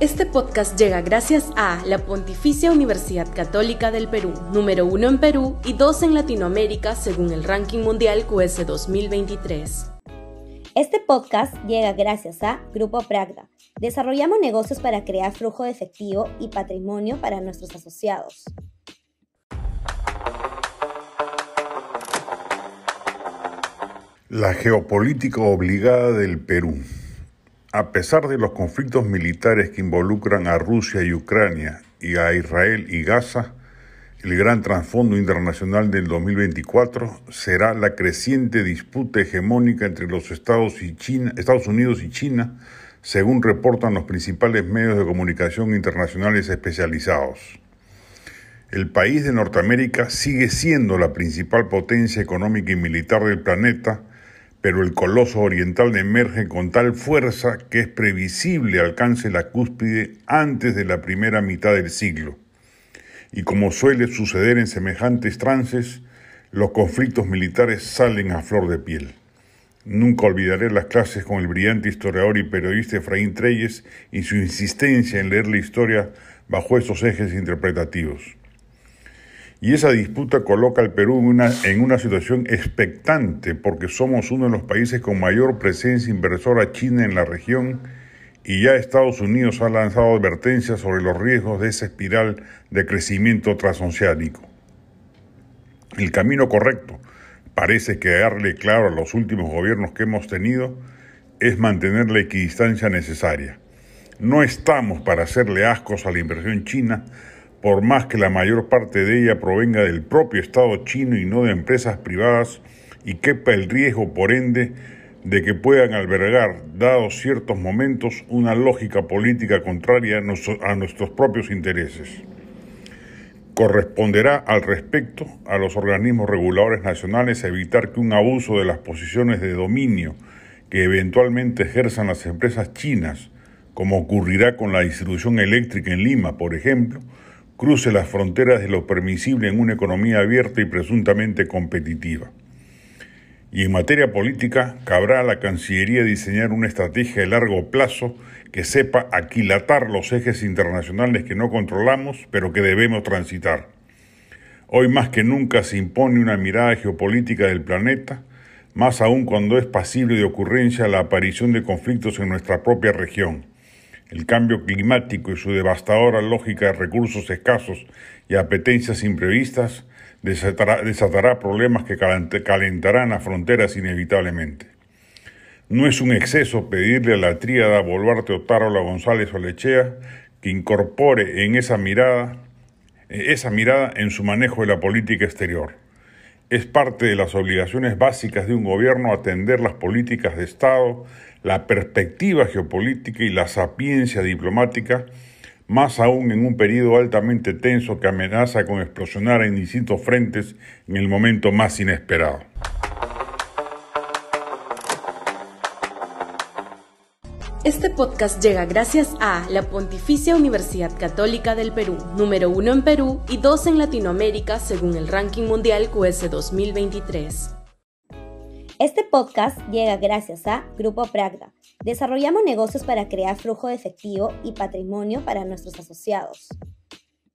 Este podcast llega gracias a la Pontificia Universidad Católica del Perú, número uno en Perú y dos en Latinoamérica según el ranking mundial QS 2023. Este podcast llega gracias a Grupo Pragda. Desarrollamos negocios para crear flujo de efectivo y patrimonio para nuestros asociados. La geopolítica obligada del Perú. A pesar de los conflictos militares que involucran a Rusia y Ucrania y a Israel y Gaza, el gran trasfondo internacional del 2024 será la creciente disputa hegemónica entre los Estados, y China, Estados Unidos y China, según reportan los principales medios de comunicación internacionales especializados. El país de Norteamérica sigue siendo la principal potencia económica y militar del planeta, pero el coloso oriental emerge con tal fuerza que es previsible alcance la cúspide antes de la primera mitad del siglo. Y como suele suceder en semejantes trances, los conflictos militares salen a flor de piel. Nunca olvidaré las clases con el brillante historiador y periodista Efraín Treyes y su insistencia en leer la historia bajo esos ejes interpretativos y esa disputa coloca al Perú en una, situación expectante porque somos uno de los países con mayor presencia inversora china en la región y ya Estados Unidos ha lanzado advertencias sobre los riesgos de esa espiral de crecimiento transoceánico. El camino correcto, parece que darle claro a los últimos gobiernos que hemos tenido, es mantener la equidistancia necesaria. No estamos para hacerle ascos a la inversión china, por más que la mayor parte de ella provenga del propio Estado chino y no de empresas privadas, y quepa el riesgo, por ende, de que puedan albergar, dados ciertos momentos, una lógica política contraria a nuestros propios intereses. Corresponderá al respecto a los organismos reguladores nacionales evitar que un abuso de las posiciones de dominio que eventualmente ejerzan las empresas chinas, como ocurrirá con la distribución eléctrica en Lima, por ejemplo, cruce las fronteras de lo permisible en una economía abierta y presuntamente competitiva. Y en materia política, cabrá a la Cancillería diseñar una estrategia de largo plazo que sepa aquilatar los ejes internacionales que no controlamos, pero que debemos transitar. Hoy más que nunca se impone una mirada geopolítica del planeta, más aún cuando es pasible de ocurrencia la aparición de conflictos en nuestra propia región el cambio climático y su devastadora lógica de recursos escasos y apetencias imprevistas desatará, problemas que calentarán las fronteras inevitablemente. No es un exceso pedirle a la tríada Boluarte Otárola González Olechea que incorpore en esa mirada, eh, esa mirada en su manejo de la política exterior. Es parte de las obligaciones básicas de un gobierno atender las políticas de Estado, la perspectiva geopolítica y la sapiencia diplomática, más aún en un periodo altamente tenso que amenaza con explosionar en distintos frentes en el momento más inesperado. Este podcast llega gracias a la Pontificia Universidad Católica del Perú, número uno en Perú y dos en Latinoamérica según el ranking mundial QS 2023. Este podcast llega gracias a Grupo Pragda. Desarrollamos negocios para crear flujo de efectivo y patrimonio para nuestros asociados.